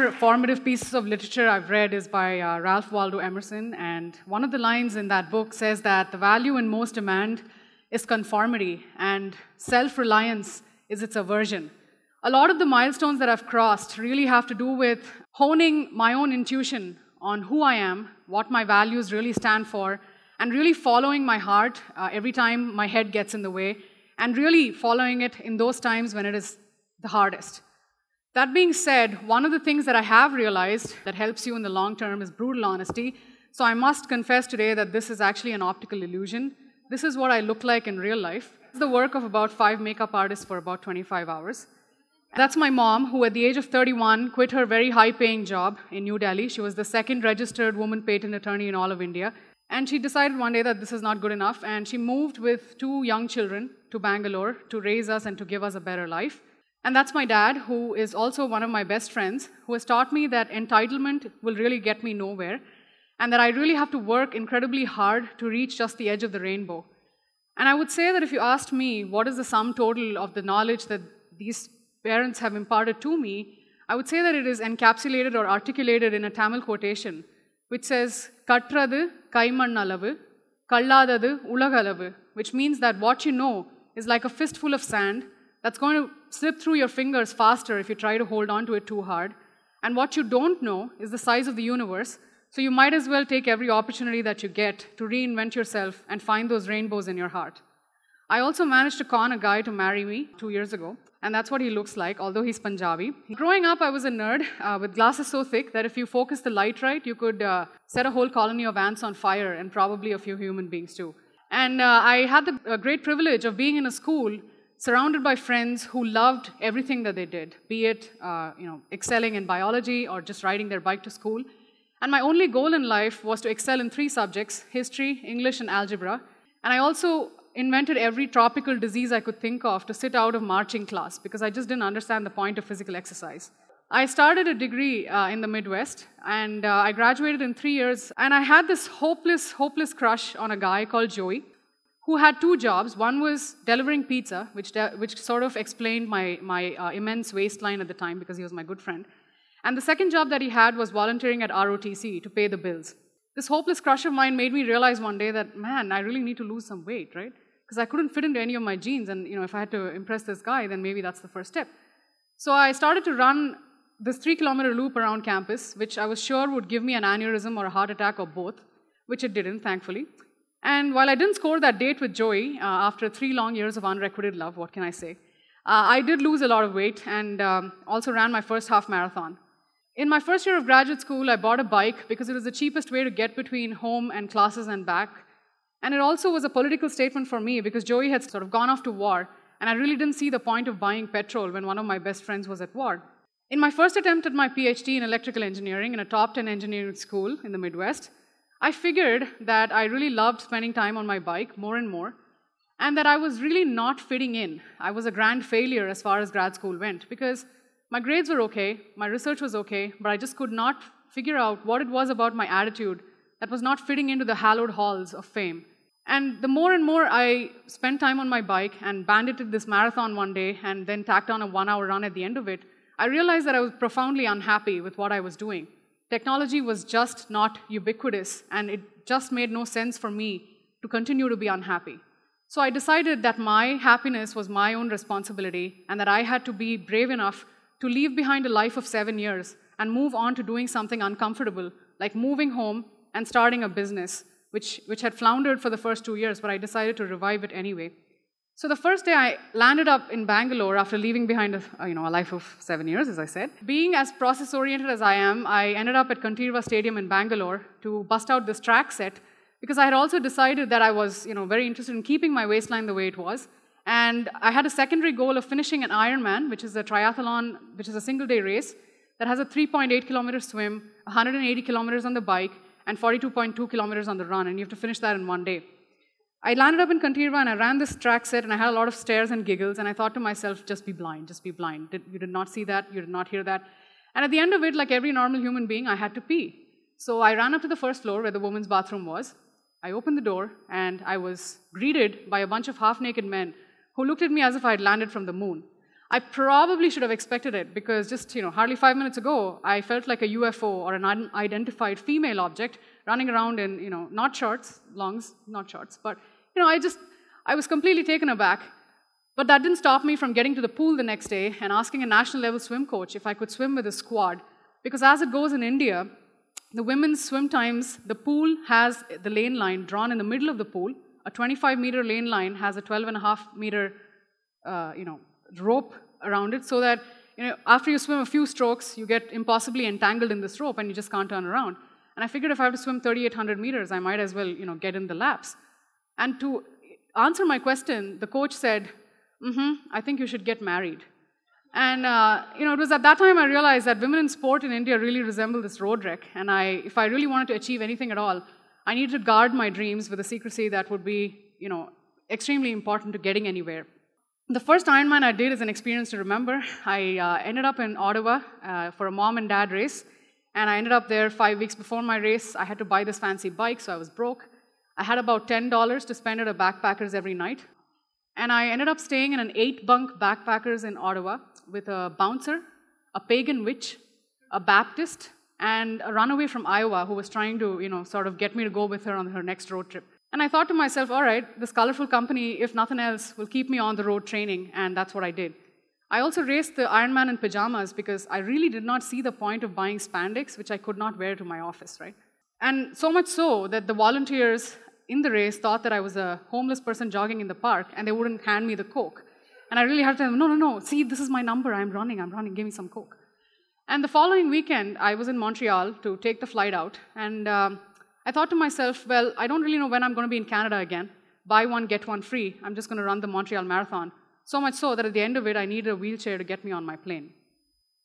more formative pieces of literature I've read is by uh, Ralph Waldo Emerson, and one of the lines in that book says that the value in most demand is conformity, and self reliance is its aversion. A lot of the milestones that I've crossed really have to do with honing my own intuition on who I am, what my values really stand for, and really following my heart uh, every time my head gets in the way, and really following it in those times when it is the hardest. That being said, one of the things that I have realized that helps you in the long term is brutal honesty. So I must confess today that this is actually an optical illusion. This is what I look like in real life. It's the work of about five makeup artists for about 25 hours. That's my mom, who at the age of 31 quit her very high paying job in New Delhi. She was the second registered woman patent attorney in all of India. And she decided one day that this is not good enough, and she moved with two young children to Bangalore to raise us and to give us a better life. And that's my dad, who is also one of my best friends, who has taught me that entitlement will really get me nowhere, and that I really have to work incredibly hard to reach just the edge of the rainbow. And I would say that if you asked me what is the sum total of the knowledge that these parents have imparted to me, I would say that it is encapsulated or articulated in a Tamil quotation, which says, Katradu kaimannalavu, kalladadu ulagalavu, which means that what you know is like a fistful of sand that's going to slip through your fingers faster if you try to hold on to it too hard. And what you don't know is the size of the universe, so you might as well take every opportunity that you get to reinvent yourself and find those rainbows in your heart. I also managed to con a guy to marry me two years ago, and that's what he looks like, although he's Punjabi. Growing up, I was a nerd uh, with glasses so thick that if you focus the light right, you could uh, set a whole colony of ants on fire and probably a few human beings too. And uh, I had the great privilege of being in a school surrounded by friends who loved everything that they did, be it uh, you know, excelling in biology or just riding their bike to school. And my only goal in life was to excel in three subjects, history, English, and algebra. And I also invented every tropical disease I could think of to sit out of marching class because I just didn't understand the point of physical exercise. I started a degree uh, in the Midwest and uh, I graduated in three years and I had this hopeless, hopeless crush on a guy called Joey who had two jobs. One was delivering pizza, which, de which sort of explained my, my uh, immense waistline at the time because he was my good friend. And the second job that he had was volunteering at ROTC to pay the bills. This hopeless crush of mine made me realize one day that, man, I really need to lose some weight, right? Because I couldn't fit into any of my jeans, and you know, if I had to impress this guy, then maybe that's the first step. So I started to run this three kilometer loop around campus, which I was sure would give me an aneurysm or a heart attack or both, which it didn't, thankfully. And while I didn't score that date with Joey uh, after three long years of unrequited love, what can I say? Uh, I did lose a lot of weight and um, also ran my first half marathon. In my first year of graduate school, I bought a bike because it was the cheapest way to get between home and classes and back. And it also was a political statement for me because Joey had sort of gone off to war, and I really didn't see the point of buying petrol when one of my best friends was at war. In my first attempt at my PhD in electrical engineering in a top 10 engineering school in the Midwest, I figured that I really loved spending time on my bike more and more, and that I was really not fitting in. I was a grand failure as far as grad school went because my grades were okay, my research was okay, but I just could not figure out what it was about my attitude that was not fitting into the hallowed halls of fame. And the more and more I spent time on my bike and bandited this marathon one day and then tacked on a one hour run at the end of it, I realized that I was profoundly unhappy with what I was doing. Technology was just not ubiquitous, and it just made no sense for me to continue to be unhappy. So I decided that my happiness was my own responsibility, and that I had to be brave enough to leave behind a life of seven years and move on to doing something uncomfortable, like moving home and starting a business, which, which had floundered for the first two years, but I decided to revive it anyway. So the first day I landed up in Bangalore after leaving behind a, you know, a life of seven years, as I said. Being as process oriented as I am, I ended up at Kantirva Stadium in Bangalore to bust out this track set because I had also decided that I was you know, very interested in keeping my waistline the way it was. And I had a secondary goal of finishing an Ironman, which is a triathlon, which is a single day race that has a 3.8 kilometer swim, 180 kilometers on the bike, and 42.2 kilometers on the run. And you have to finish that in one day. I landed up in Kantirva and I ran this track set and I had a lot of stares and giggles and I thought to myself, just be blind, just be blind. Did, you did not see that, you did not hear that. And at the end of it, like every normal human being, I had to pee. So I ran up to the first floor where the women's bathroom was. I opened the door and I was greeted by a bunch of half naked men who looked at me as if I had landed from the moon. I probably should have expected it because just, you know, hardly five minutes ago, I felt like a UFO or an unidentified female object running around in, you know, not shorts, longs, not shorts, but you know, I just, I was completely taken aback. But that didn't stop me from getting to the pool the next day and asking a national level swim coach if I could swim with his squad. Because as it goes in India, the women's swim times, the pool has the lane line drawn in the middle of the pool. A 25 meter lane line has a 12 and a half meter, uh, you know, rope around it so that, you know, after you swim a few strokes, you get impossibly entangled in this rope and you just can't turn around. And I figured if I have to swim 3,800 meters, I might as well, you know, get in the laps. And to answer my question, the coach said, mm-hmm, I think you should get married. And uh, you know, it was at that time I realized that women in sport in India really resemble this road wreck. And I, if I really wanted to achieve anything at all, I needed to guard my dreams with a secrecy that would be, you know, extremely important to getting anywhere. The first Ironman I did is an experience to remember. I uh, ended up in Ottawa uh, for a mom and dad race, and I ended up there five weeks before my race. I had to buy this fancy bike, so I was broke. I had about $10 to spend at a backpackers every night. And I ended up staying in an eight bunk backpackers in Ottawa with a bouncer, a pagan witch, a Baptist, and a runaway from Iowa who was trying to, you know, sort of get me to go with her on her next road trip. And I thought to myself, all right, this colorful company, if nothing else, will keep me on the road training, and that's what I did. I also raced the Ironman in pajamas because I really did not see the point of buying spandex, which I could not wear to my office, right? And so much so that the volunteers in the race thought that I was a homeless person jogging in the park and they wouldn't hand me the Coke. And I really had to tell them, no, no, no, see, this is my number. I'm running, I'm running, give me some Coke. And the following weekend, I was in Montreal to take the flight out. And um, I thought to myself, well, I don't really know when I'm going to be in Canada again. Buy one, get one free. I'm just going to run the Montreal Marathon. So much so that at the end of it, I needed a wheelchair to get me on my plane.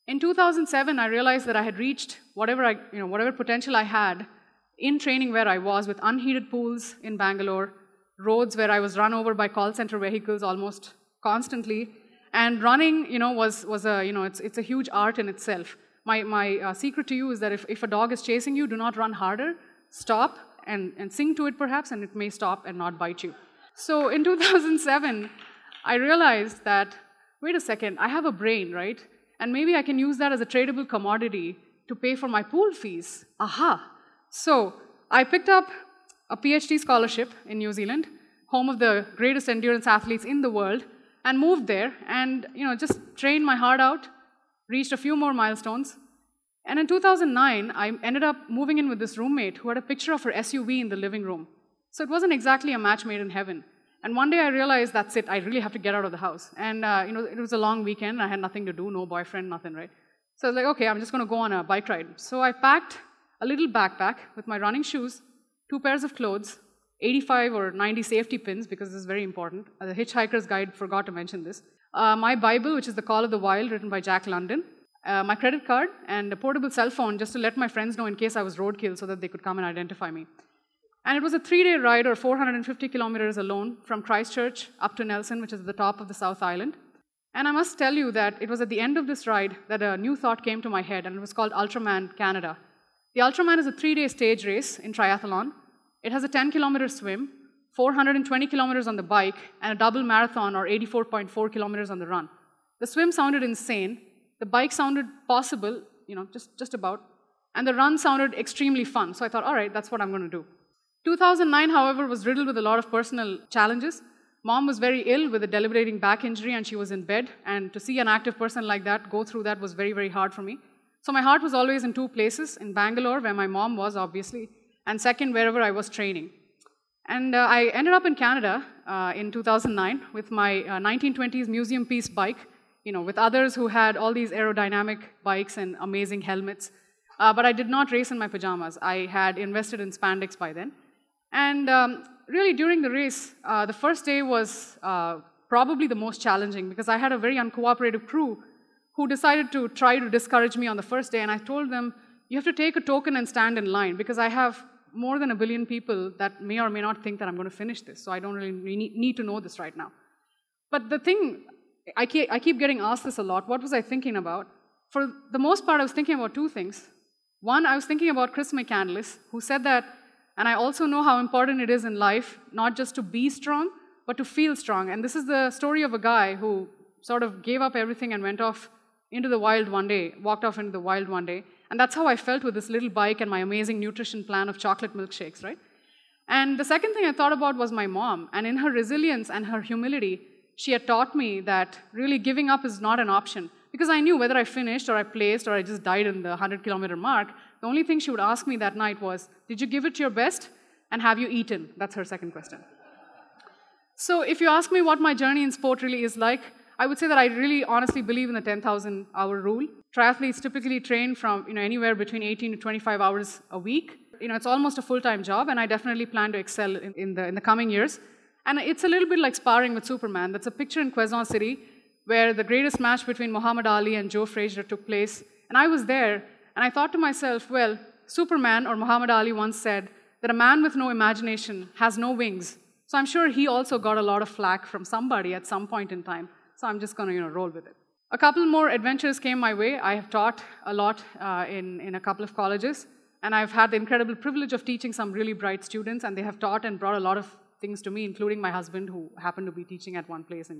In 2007, I realized that I had reached whatever, I, you know, whatever potential I had in training where I was with unheated pools in Bangalore, roads where I was run over by call center vehicles almost constantly, and running, you know, was, was a, you know, it's, it's a huge art in itself. My, my uh, secret to you is that if, if a dog is chasing you, do not run harder, stop and, and sing to it perhaps, and it may stop and not bite you. So in 2007, I realized that, wait a second, I have a brain, right? And maybe I can use that as a tradable commodity to pay for my pool fees. Aha, so I picked up a PhD scholarship in New Zealand, home of the greatest endurance athletes in the world, and moved there and you know just trained my heart out, reached a few more milestones. And in 2009, I ended up moving in with this roommate who had a picture of her SUV in the living room. So it wasn't exactly a match made in heaven. And one day I realized that's it. I really have to get out of the house. And uh, you know, it was a long weekend. I had nothing to do, no boyfriend, nothing, right? So I was like, okay, I'm just going to go on a bike ride. So I packed a little backpack with my running shoes, two pairs of clothes, 85 or 90 safety pins, because this is very important. Uh, the Hitchhiker's Guide forgot to mention this. Uh, my Bible, which is The Call of the Wild, written by Jack London. Uh, my credit card and a portable cell phone just to let my friends know in case I was roadkill so that they could come and identify me. And it was a three day ride or 450 kilometers alone from Christchurch up to Nelson, which is the top of the South Island. And I must tell you that it was at the end of this ride that a new thought came to my head, and it was called Ultraman Canada. The Ultraman is a three-day stage race in triathlon. It has a 10-kilometer swim, 420 kilometers on the bike, and a double marathon or 84.4 kilometers on the run. The swim sounded insane. The bike sounded possible, you know, just, just about. And the run sounded extremely fun. So I thought, all right, that's what I'm going to do. 2009, however, was riddled with a lot of personal challenges. Mom was very ill with a debilitating back injury, and she was in bed. And to see an active person like that go through that was very, very hard for me. So my heart was always in two places, in Bangalore, where my mom was, obviously, and second, wherever I was training. And uh, I ended up in Canada uh, in 2009 with my uh, 1920s museum piece bike, you know, with others who had all these aerodynamic bikes and amazing helmets. Uh, but I did not race in my pajamas. I had invested in spandex by then. And um, really, during the race, uh, the first day was uh, probably the most challenging because I had a very uncooperative crew who decided to try to discourage me on the first day, and I told them, you have to take a token and stand in line because I have more than a billion people that may or may not think that I'm going to finish this, so I don't really need to know this right now. But the thing, I keep, getting asked this a lot what was I thinking about? For the most part, I was thinking about two things. One, I was thinking about Chris McCandless, who said that, and I also know how important it is in life not just to be strong, but to feel strong. And this is the story of a guy who sort of gave up everything and went off into the wild one day, walked off into the wild one day. And that's how I felt with this little bike and my amazing nutrition plan of chocolate milkshakes, right? And the second thing I thought about was my mom. And in her resilience and her humility, she had taught me that really giving up is not an option. Because I knew whether I finished or I placed or I just died in the 100 kilometer mark, the only thing she would ask me that night was, Did you give it your best? And have you eaten? That's her second question. So if you ask me what my journey in sport really is like, I would say that I really honestly believe in the 10,000 hour rule. Triathletes typically train from you know, anywhere between 18 to 25 hours a week. You know, it's almost a full time job, and I definitely plan to excel in, in, the, in the coming years. And it's a little bit like sparring with Superman. That's a picture in Quezon City where the greatest match between Muhammad Ali and Joe Frazier took place. And I was there, and I thought to myself, well, Superman or Muhammad Ali once said that a man with no imagination has no wings. So I'm sure he also got a lot of flack from somebody at some point in time so I'm just going to you know, roll with it. A couple more adventures came my way. I have taught a lot uh, in, in a couple of colleges, and I've had the incredible privilege of teaching some really bright students, and they have taught and brought a lot of things to me, including my husband, who happened to be teaching at one place.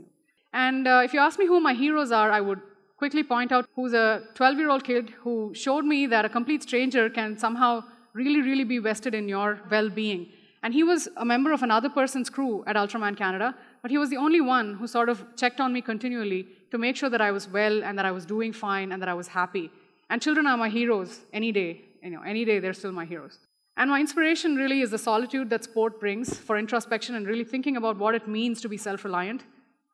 and uh, if you ask me who my heroes are, I would quickly point out who's a 12 year old kid who showed me that a complete stranger can somehow really, really be vested in your well being. And he was a member of another person's crew at Ultraman Canada, but he was the only one who sort of checked on me continually to make sure that I was well and that I was doing fine and that I was happy. And children are my heroes any day. You know, any day they're still my heroes. And my inspiration really is the solitude that sport brings for introspection and really thinking about what it means to be self reliant.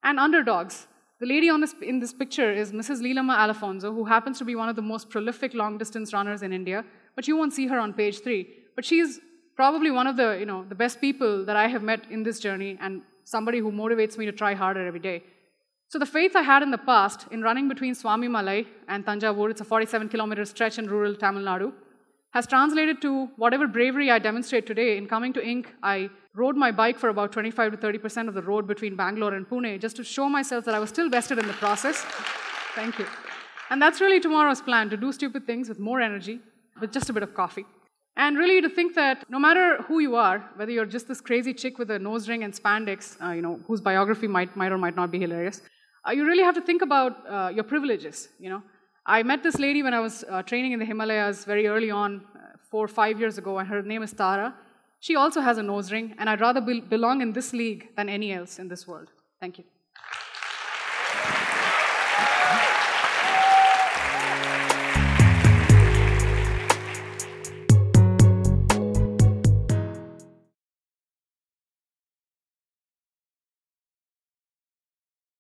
And underdogs. The lady this, in this picture is Mrs. Lilama Alfonso, who happens to be one of the most prolific long distance runners in India, but you won't see her on page three. But she's probably one of the, you know, the best people that I have met in this journey and somebody who motivates me to try harder every day. So the faith I had in the past in running between Swami Malai and Tanjavur, it's a 47 kilometer stretch in rural Tamil Nadu, has translated to whatever bravery I demonstrate today. In coming to Inc., I rode my bike for about 25 to 30 percent of the road between Bangalore and Pune just to show myself that I was still vested in the process. Thank you. And that's really tomorrow's plan to do stupid things with more energy, with just a bit of coffee. And really, to think that no matter who you are, whether you're just this crazy chick with a nose ring and spandex, uh, you know, whose biography might, might or might not be hilarious, uh, you really have to think about uh, your privileges. You know, I met this lady when I was uh, training in the Himalayas very early on, uh, four or five years ago, and her name is Tara. She also has a nose ring, and I'd rather be belong in this league than any else in this world. Thank you.